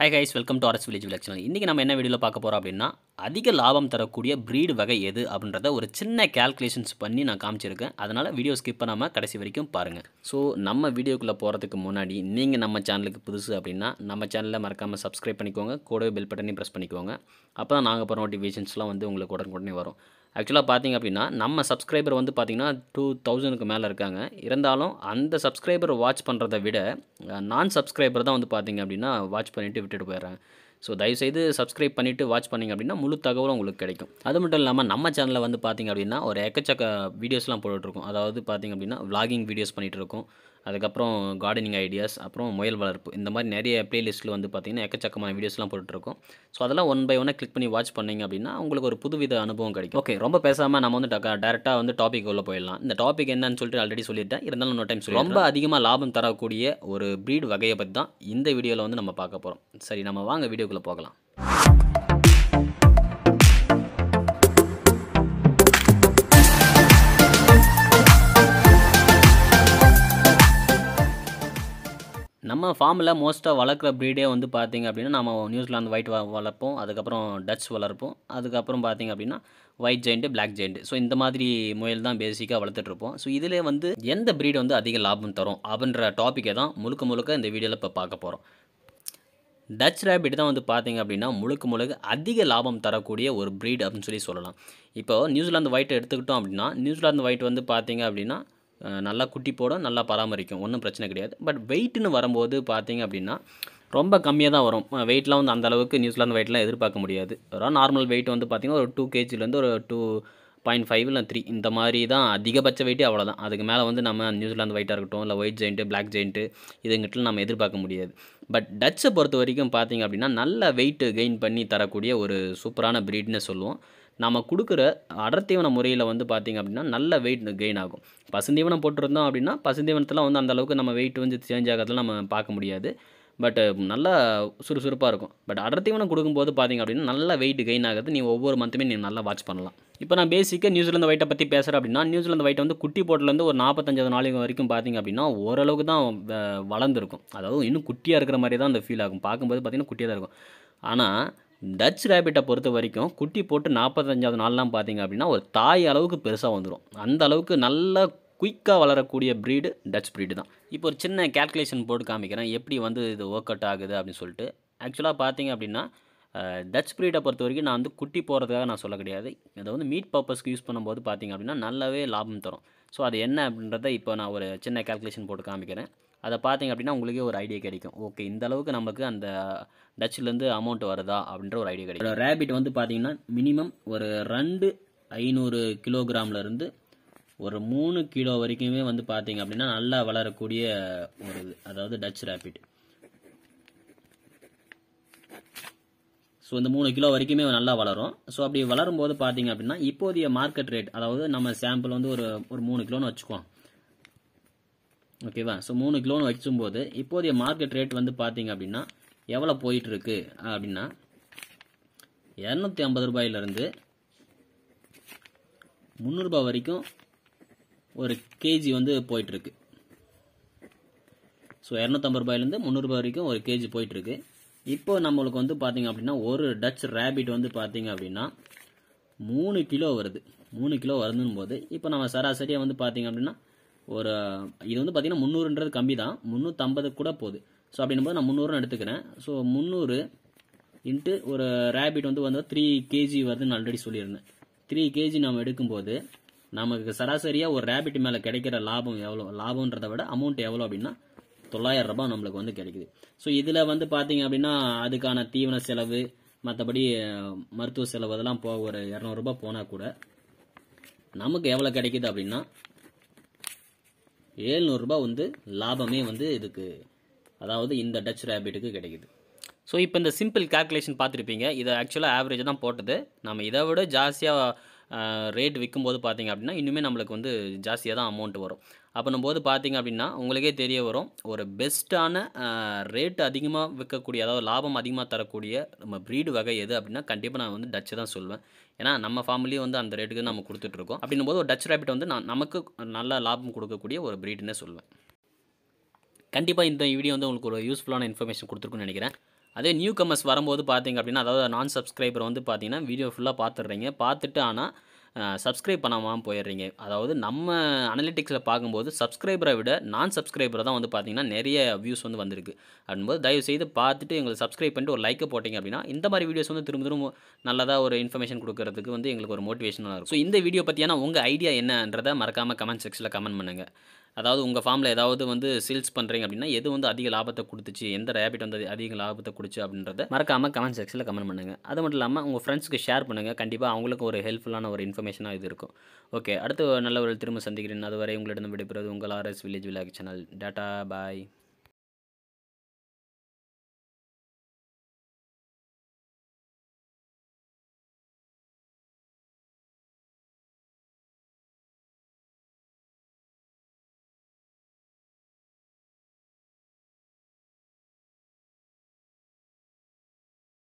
high ஹைஸ் welcome to RS village விலக்ஷன் இன்றைக்கி நம்ம என்ன வீடியோவில் பார்க்க போகிறோம் அப்படின்னா அதிக லாபம் தரக்கூடிய ப்ரீடு வகை எது அப்படின்றத ஒரு சின்ன கேல்குலேஷன்ஸ் பண்ணி நான் காமிச்சிருக்கேன் அதனால் வீடியோ ஸ்கிப் பண்ணாமல் கடைசி வரைக்கும் பாருங்கள் ஸோ நம்ம வீடியோக்குள்ளே போகிறதுக்கு முன்னாடி நீங்கள் நம்ம சேனலுக்கு புதுசு அப்படின்னா நம்ம சேனலில் மறக்காமல் சப்ஸ்கிரைப் பண்ணிக்கோங்க கூடவே பெல் பட்டனையும் ப்ரெஸ் பண்ணிக்கோங்க அப்போ தான் நாங்கள் போகிற நோட்டிஃபிகேஷன்ஸ்லாம் வந்து உங்களுக்கு உடனே வரும் ஆக்சுவலாக பார்த்திங்க அப்படின்னா நம்ம சப்ஸ்கிரைபர் வந்து பார்த்திங்கன்னா டூ தௌசண்ட்க்கு மேலே இருக்காங்க இருந்தாலும் அந்த சப்ஸ்கிரைபர் வாட்ச் பண்ணுறத விட நான் சப்ஸ்கிரைபர் தான் வந்து பார்த்திங்க அப்படின்னா வாட்ச் பண்ணிவிட்டு விட்டுட்டு போயிடுறாங்க ஸோ தயவுசெய்து சப்ஸ்கிரைப் பண்ணிவிட்டு வாட்ச் பண்ணிங்க அப்படின்னா முழு தகவலும் உங்களுக்கு கிடைக்கும் அது மட்டும் இல்லாமல் நம்ம சேனலில் வந்து பார்த்திங்க அப்படின்னா ஒரு எக்கச்சக்க வீடியோஸ்லாம் போட்டுட்ருக்கோம் அதாவது பார்த்திங்க அப்படின்னா விலாகிங் வீடியோஸ் பண்ணிகிட்டு இருக்கோம் அதுக்கப்புறம் கார்டனிங் ஐடியாஸ் அப்புறம் முயல் வளர்ப்பு இந்த மாதிரி நிறைய ப்ளேலிஸ்ட்டில் வந்து பார்த்திங்கன்னா எக்கச்சக்கமான வீடியோஸ்லாம் போட்டுருக்கோம் ஸோ அதெல்லாம் ஒன் பை ஒன்னாக கிளிக் பண்ணி வாட்ச் பண்ணிங்க அப்படின்னா உங்களுக்கு ஒரு புதுவித அனுபவம் கிடைக்கும் ஓகே ரொம்ப பேசாமல் நம்ம வந்து டேரெக்டாக வந்து டாபிக் உள்ள போயிடலாம் இந்த டாபிக் என்னன்னு சொல்லிட்டு ஆல்ரெடி சொல்லிட்டேன் இருந்தாலும் இன்னொரு டைம் சொல்லி ரொம்ப அதிகமாக லாபம் தரக்கூடிய ஒரு ப்ரீட் வகையை பற்றி தான் இந்த வீடியோவில் வந்து நம்ம பார்க்க போகிறோம் சரி நம்ம வாங்க வீடியோக்குள்ளே போகலாம் நம்ம ஃபார்மில் மோஸ்ட்டாக வளர்க்குற ப்ரீடே வந்து பார்த்திங்க அப்படின்னா நம்ம நியூசிலாந்து ஒயிட் வளர்ப்போம் அதுக்கப்புறம் டச் வளர்ப்போம் அதுக்கப்புறம் பார்த்திங்க அப்படின்னா white giant black giant so இந்த மாதிரி முயல் தான் பேசிக்காக வளர்த்துட்ருப்போம் ஸோ இதில் வந்து எந்த ப்ரீடு வந்து அதிக லாபம் தரும் அப்படின்ற டாப்பிக்கை தான் முழுக்க முழுக்க இந்த வீடியோவில் இப்போ பார்க்க போகிறோம் டச் ரேபிட் தான் வந்து பார்த்திங்க அப்படின்னா முழுக்க முழுக்க அதிக லாபம் தரக்கூடிய ஒரு ப்ரீட் அப்படின்னு சொல்லி சொல்லலாம் இப்போது நியூசிலாந்து ஒயிட் எடுத்துக்கிட்டோம் அப்படின்னா நியூசிலாந்து ஒயிட் வந்து பார்த்திங்க அப்படின்னா நல்லா குட்டி போடும் நல்லா பராமரிக்கும் ஒன்றும் பிரச்சனை கிடையாது பட் வெயிட்டுன்னு வரும்போது பார்த்திங்க அப்படின்னா ரொம்ப கம்மியாக தான் வரும் வெயிட்லாம் வந்து அந்தளவுக்கு நியூசிலாந்து வெயிட்லாம் எதிர்பார்க்க முடியாது ஒரு நார்மல் வெயிட் வந்து பார்த்திங்கன்னா ஒரு டூ கேஜிலேருந்து ஒரு டூ பாயிண்ட் ஃபைவ் இல்லை த்ரீ இந்த மாதிரி தான் அதிகபட்ச வெயிட்டே அவ்வளோதான் அதுக்கு மேலே வந்து நம்ம நியூசிலாந்து வெயிட்டாக இருக்கட்டும் இல்லை ஒயிட் ஜெயிண்ட்டு பிளாக் ஜெயிண்ட்டு இதுங்கிட்டலாம் நம்ம எதிர்பார்க்க முடியாது பட் டச்சை பொறுத்த வரைக்கும் பார்த்திங்க அப்படின்னா நல்ல வெயிட்டு கெயின் பண்ணி தரக்கூடிய ஒரு சூப்பரான ப்ரீட்னே சொல்லுவோம் நம்ம கொடுக்குற அடர்த்தீவன முறையில் வந்து பார்த்திங்க அப்படின்னா நல்ல வெயிட் கெயின் ஆகும் பசுந்தீவனம் போட்டிருந்தோம் அப்படின்னா பசுந்தீவனத்தில் வந்து அந்தளவுக்கு நம்ம வெயிட் வந்து சேஞ்ச் ஆகிறதுலாம் நம்ம பார்க்க முடியாது பட் நல்லா சுறுசுறுப்பாக இருக்கும் பட் தீவனம் கொடுக்கும்போது பார்த்திங்க அப்படின்னா நல்லா வெயிட் கெயின் ஆகுது நீ ஒவ்வொரு மந்த்துமே நீ நல்லா வாட்ச் பண்ணலாம் இப்போ நான் பேசிக்காக நியூசிலாந்து வைட்டை பற்றி பேசுகிறேன் அப்படின்னா நியூசிலாந்து வைட்டை வந்து குட்டி போட்டிலேருந்து ஒரு நாற்பத்தஞ்சாவது நாளைக்கு வரைக்கும் பார்த்திங்க அப்படின்னா ஓரளவுக்கு தான் வளர்ந்துருக்கும் அதாவது இன்னும் குட்டியாக இருக்கிற மாதிரி தான் அந்த ஃபீல் ஆகும் பார்க்கும்போது பார்த்திங்கன்னா குட்டியாக தான் இருக்கும் ஆனால் டச் ரேபிட்டை பொறுத்த வரைக்கும் குட்டி போட்டு நாற்பத்தஞ்சாவது நாள்லாம் பார்த்தீங்க அப்படின்னா ஒரு தாய் அளவுக்கு பெருசாக வந்துடும் அந்த அளவுக்கு நல்ல குயிக்காக வளரக்கூடிய ப்ரீடு டச் ப்ரீடு தான் இப்போ ஒரு சின்ன கேல்குலேஷன் போட்டு காமிக்கிறேன் எப்படி வந்து இது ஒர்க் அவுட் ஆகுது அப்படின்னு சொல்லிட்டு ஆக்சுவலாக பார்த்தீங்க அப்படின்னா டச் ப்ரீடை பொறுத்த வரைக்கும் நான் வந்து குட்டி போகிறதுக்காக நான் சொல்ல கிடையாது இதை வந்து மீட் பர்பஸ்க்கு யூஸ் பண்ணும்போது பார்த்திங்க அப்படின்னா நல்லாவே லாபம் தரும் ஸோ அது என்ன அப்படின்றத இப்போ நான் ஒரு சின்ன கேல்குலேஷன் போட்டு காமிக்கிறேன் அதை பார்த்தீங்க அப்படின்னா உங்களுக்கே ஒரு ஐடியா கிடைக்கும் ஓகே இந்த அளவுக்கு நமக்கு அந்த டச்சிலேருந்து அமௌண்ட் வருதா அப்படின்ற ஒரு ஐடியா கிடைக்கும் ரேபிட் வந்து பார்த்தீங்கன்னா மினிமம் ஒரு ரெண்டு ஐநூறு கிலோகிராம்லேருந்து ஒரு மூணு கிலோ வரைக்குமே வந்து பார்த்தீங்க அப்படின்னா நல்லா வளரக்கூடிய ஒரு இது அதாவது டச் ரேபிட் ஸோ இந்த மூணு கிலோ வரைக்குமே நல்லா வளரும் ஸோ அப்படி வளரும்போது பார்த்தீங்க அப்படின்னா இப்போதைய மார்க்கெட் ரேட் அதாவது நம்ம சாம்பிள் வந்து ஒரு ஒரு மூணு கிலோன்னு வச்சுக்கோம் ஓகேவா ஸோ மூணு கிலோன்னு வைக்கும்போது இப்போதைய மார்க்கெட் ரேட் வந்து பார்த்தீங்க அப்படின்னா எவ்வளோ போயிட்டுருக்கு அப்படின்னா இரநூத்தி ஐம்பது ரூபாயிலிருந்து முந்நூறுபா வரைக்கும் ஒரு கேஜி வந்து போயிட்டுருக்கு ஸோ இரநூத்தம்பது ரூபாயிலேருந்து முந்நூறுபா வரைக்கும் ஒரு கேஜி போயிட்டுருக்கு இப்போ நம்மளுக்கு வந்து பார்த்தீங்க அப்படின்னா ஒரு டச் ரேபிட் வந்து பார்த்தீங்க அப்படின்னா மூணு கிலோ வருது மூணு கிலோ வருதுன்னு போது இப்போ நம்ம சராசரியாக வந்து பார்த்தீங்க அப்படின்னா ஒரு இது வந்து பார்த்தீங்கன்னா முந்நூறுன்றது கம்மி தான் முந்நூற்றம்பது கூட போகுது ஸோ போது நான் முந்நூறுன்னு எடுத்துக்கிறேன் ஸோ முந்நூறு இன்ட்டு ஒரு ரேபிட் வந்து வந்து த்ரீ கேஜி வருதுன்னு ஆல்ரெடி சொல்லியிருந்தேன் த்ரீ கேஜி நம்ம எடுக்கும்போது நமக்கு சராசரியாக ஒரு ரேபிட் மேலே கிடைக்கிற லாபம் எவ்வளோ லாபம்ன்றதை விட அமௌண்ட் எவ்வளோ அப்படின்னா தொள்ளாயிரம் ரூபாய் நம்மளுக்கு வந்து கிடைக்குது ஸோ இதில் வந்து பார்த்தீங்க அப்படின்னா அதுக்கான தீவன செலவு மற்றபடி மருத்துவ செலவு அதெல்லாம் போ ஒரு இரநூறுபா போனால் கூட நமக்கு எவ்வளோ கிடைக்குது அப்படின்னா ஏழ்நூறுரூபா வந்து லாபமே வந்து இதுக்கு அதாவது இந்த டச் ரேபிட்டுக்கு கிடைக்குது ஸோ இப்போ இந்த சிம்பிள் கேல்குலேஷன் பார்த்துருப்பீங்க இதை ஆக்சுவலாக ஆவரேஜ் தான் போட்டது நம்ம இதை விட ஜாஸ்தியாக ரேட் விற்கும்போது பார்த்தீங்க அப்படின்னா இன்னுமே நம்மளுக்கு வந்து ஜாஸ்தியாக தான் அமௌண்ட் வரும் அப்படின்னும்போது பார்த்திங்க அப்படின்னா உங்களுக்கே தெரிய வரும் ஒரு பெஸ்ட்டான ரேட் அதிகமாக விற்கக்கூடிய அதாவது லாபம் அதிகமாக தரக்கூடிய நம்ம ப்ரீடு வகை எது அப்படின்னா கண்டிப்பாக நான் வந்து டச்சு தான் சொல்லுவேன் ஏன்னா நம்ம ஃபேமிலியும் வந்து அந்த ரேட்டுக்கு நம்ம கொடுத்துட்ருக்கோம் அப்படின்னும் போது ஒரு டச் ரேபிட் வந்து நான் நமக்கு நல்ல லாபம் கொடுக்கக்கூடிய ஒரு ப்ரீடுன்னே சொல்லுவேன் கண்டிப்பாக இந்த வீடியோ வந்து உங்களுக்கு ஒரு யூஸ்ஃபுல்லான இன்ஃபர்மேஷன் கொடுத்துருக்குன்னு நினைக்கிறேன் அதே நியூ கமர்ஸ் வரும்போது பார்த்திங்க அப்படின்னா அதாவது நான் சப்ஸ்கிரைபர் வந்து பார்த்திங்கன்னா வீடியோ ஃபுல்லாக பார்த்துடுறீங்க பார்த்துட்டு ஆனால் சப்ஸ்கிரைப் பண்ணாமல் போயிடுறீங்க அதாவது நம்ம அனலிட்டிக்ஸில் பார்க்கும்போது சப்ஸ்கிரைபரை விட நான் சப்ஸ்கிரைபரை தான் வந்து பார்த்திங்கன்னா நிறைய வியூஸ் வந்து வந்திருக்கு அப்படின்போது செய்து பார்த்துட்டு எங்களுக்கு சப்ஸ்கிரைப் பண்ணிட்டு ஒரு லைக்கை போட்டிங்க அப்படின்னா இந்த மாதிரி வீடியோஸ் வந்து திரும்ப திரும்ப நல்லதாக ஒரு இன்ஃபர்மேஷன் கொடுக்கறதுக்கு வந்து எங்களுக்கு ஒரு மோட்டிவேஷனாக இருக்கும் ஸோ இந்த வீடியோ பற்றியான உங்கள் ஐடியா என்னன்றதை மறக்காமல் கமெண்ட் செக்ஷனில் கமெண்ட் பண்ணுங்கள் அதாவது உங்கள் ஃபார்மில் ஏதாவது வந்து சேல்ஸ் பண்ணுறீங்க அப்படின்னா எது வந்து அதிக லாபத்தை கொடுத்துச்சு எந்த ரேபிட் வந்து அதிக லாபத்தை கொடுச்சு அப்படின்றத மறக்காமல் கமெண்ட் செக்ஷனில் கமெண்ட் பண்ணுங்கள் அது மட்டும் இல்லாமல் உங்கள் ஃப்ரெண்ட்ஸுக்கு ஷேர் பண்ணுங்கள் கண்டிப்பாக அவங்களுக்கு ஒரு ஹெல்ப்ஃபுல்லான ஒரு இன்ஃபர்மேஷனாக இது இருக்கும் ஓகே அடுத்து நல்ல ஒரு திரும்ப சந்திக்கிறேன் அதுவரை உங்களிடம் விடைபெறுவது உங்கள் RS village vlog channel ta-ta பாய்